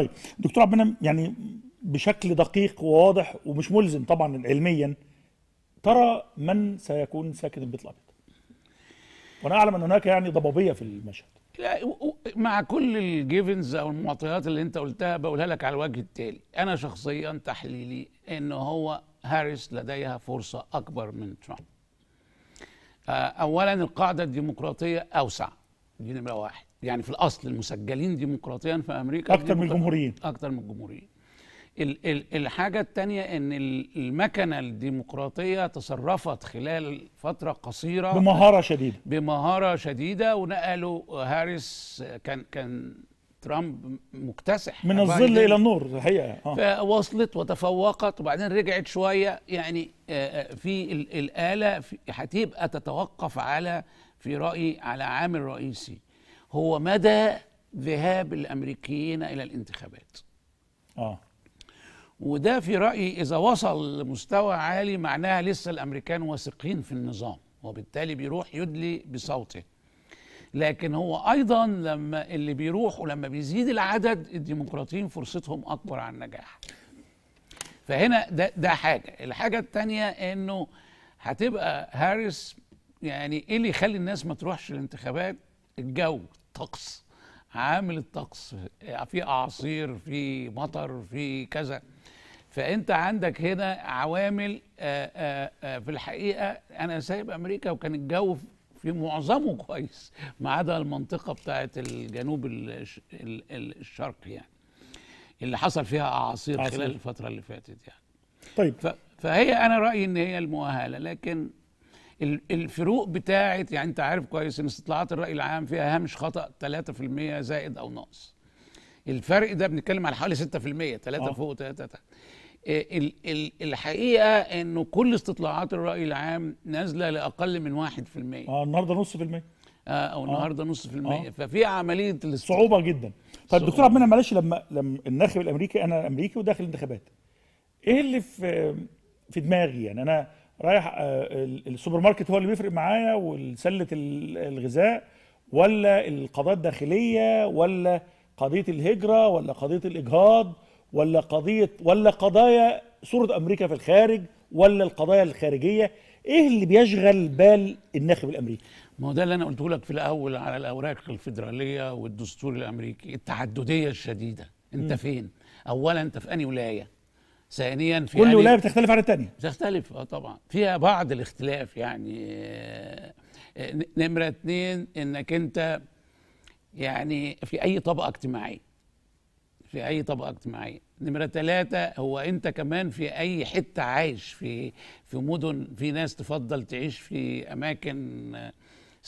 طيب دكتور عبد المنعم يعني بشكل دقيق وواضح ومش ملزم طبعا علميا ترى من سيكون ساكن البيت الابيض؟ وانا اعلم ان هناك يعني ضبابيه في المشهد. لا مع كل الجيفنز او المعطيات اللي انت قلتها بقولها لك على الوجه التالي، انا شخصيا تحليلي ان هو هاريس لديها فرصه اكبر من ترامب. آه، اولا القاعده الديمقراطيه اوسع دي نمره واحد. يعني في الاصل المسجلين ديمقراطيا في امريكا اكثر من الجمهوريين اكثر من الجمهوريين ال ال الحاجه الثانيه ان المكنه الديمقراطيه تصرفت خلال فتره قصيره بمهاره شديده بمهاره شديده ونقلوا هاريس كان كان ترامب مكتسح من الظل الى النور الحقيقه آه. فوصلت وتفوقت وبعدين رجعت شويه يعني آه، آه، في الاله هتبقى تتوقف على في رايي على عامل رئيسي هو مدى ذهاب الامريكيين الى الانتخابات اه وده في رايي اذا وصل لمستوى عالي معناها لسه الامريكان واثقين في النظام وبالتالي بيروح يدلي بصوته لكن هو ايضا لما اللي بيروحوا لما بيزيد العدد الديمقراطيين فرصتهم اكبر على النجاح فهنا ده ده حاجه الحاجه الثانيه انه هتبقى هاريس يعني ايه اللي يخلي الناس ما تروحش الانتخابات الجو الطقس عامل الطقس في اعاصير في مطر في كذا فانت عندك هنا عوامل آآ آه، آآ آه، آه، في الحقيقه انا سايب امريكا وكان الجو في معظمه كويس ما عدا المنطقه بتاعه الجنوب الشرقي يعني اللي حصل فيها اعاصير خلال الفتره اللي فاتت يعني طيب فهي انا رايي ان هي المؤهله لكن الفروق بتاعت يعني انت عارف كويس ان استطلاعات الراي العام فيها هامش خطا 3% زائد او ناقص الفرق ده بنتكلم على حوالي 6% 3 أوه. فوق 3 تحت آه، الحقيقه انه كل استطلاعات الراي العام نازله لاقل من 1% اه النهارده نص في الميه آه، او آه. النهارده نص في المية آه. ففي عمليه الاستطلاع. صعوبه جدا طيب دكتور عبد المنعم معلش لما لما الناخب الامريكي انا امريكي وداخل الانتخابات ايه اللي في في دماغي يعني انا رايح آه، السوبر ماركت هو اللي بيفرق معايا وسله الغذاء ولا القضايا الداخليه ولا قضيه الهجره ولا قضيه الاجهاض ولا قضيه ولا قضايا صوره امريكا في الخارج ولا القضايا الخارجيه ايه اللي بيشغل بال الناخب الامريكي ما هو ده اللي انا قلته لك في الاول على الاوراق الفيدراليه والدستور الامريكي التعدديه الشديده انت م. فين اولا انت في انهي ولايه ثانيا في كل ولايه بتختلف عن الثانيه بتختلف اه طبعا فيها بعض الاختلاف يعني آه، آه، نمره اتنين انك انت يعني في اي طبقه اجتماعيه في اي طبقه اجتماعيه نمره ثلاثة هو انت كمان في اي حته عايش في في مدن في ناس تفضل تعيش في اماكن آه،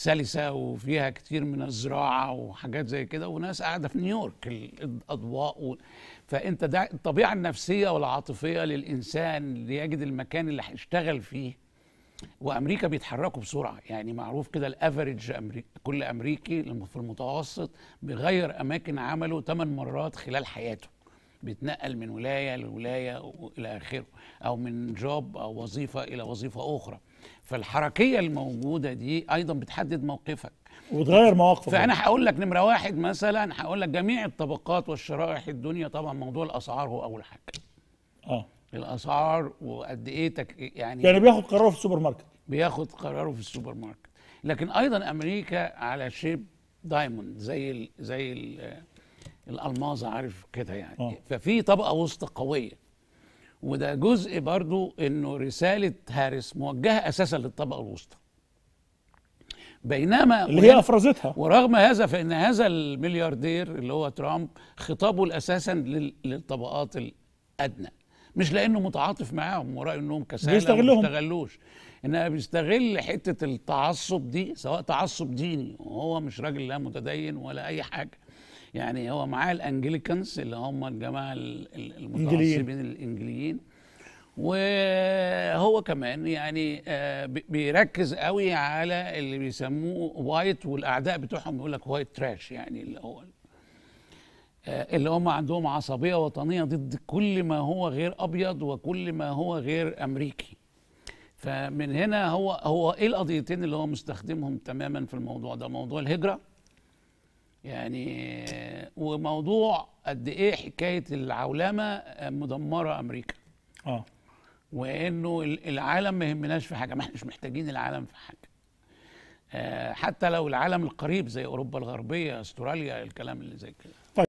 سلسه وفيها كتير من الزراعه وحاجات زي كده وناس قاعده في نيويورك الاضواء و... فانت ده الطبيعه النفسيه والعاطفيه للانسان اللي يجد المكان اللي هيشتغل فيه وامريكا بيتحركوا بسرعه يعني معروف كده الافريج أمري... كل امريكي في المتوسط بيغير اماكن عمله ثمان مرات خلال حياته بيتنقل من ولايه لولايه الى اخره او من جوب او وظيفه الى وظيفه اخرى فالحركيه الموجوده دي ايضا بتحدد موقفك وتغير مواقفك فانا هقول لك نمره واحد مثلا هقول لك جميع الطبقات والشرائح الدنيا طبعا موضوع الاسعار هو اول حاجه اه الاسعار وقد ايه تك يعني يعني بياخد قراره في السوبر ماركت بياخد قراره في السوبر ماركت لكن ايضا امريكا على شيب دايموند زي ال زي ال الالماظه عارف كده يعني أوه. ففي طبقه وسطى قويه وده جزء برضو انه رساله هارس موجهه اساسا للطبقه الوسطى بينما اللي هي افرزتها ورغم هذا فان هذا الملياردير اللي هو ترامب خطابه اساسا للطبقات الادنى مش لانه متعاطف معاهم وراي انهم كسالى بيستغلهم بيستغلوش انها بيستغل حته التعصب دي سواء تعصب ديني وهو مش راجل لا متدين ولا اي حاجه يعني هو معاه الانجليكانز اللي هم الجماعه المتعصبين الانجليين وهو كمان يعني آه، بيركز قوي على اللي بيسموه وايت والاعداء بتوعهم بيقول لك وايت تراش يعني اللي هو آه، اللي هم عندهم عصبيه وطنيه ضد كل ما هو غير ابيض وكل ما هو غير امريكي فمن هنا هو هو ايه القضيتين اللي هو مستخدمهم تماما في الموضوع ده موضوع الهجره يعني وموضوع قد ايه حكايه العولمه مدمره امريكا اه وانه العالم ما يهمناش في حاجه ما احناش محتاجين العالم في حاجه آه، حتى لو العالم القريب زي اوروبا الغربيه استراليا الكلام اللي زي كده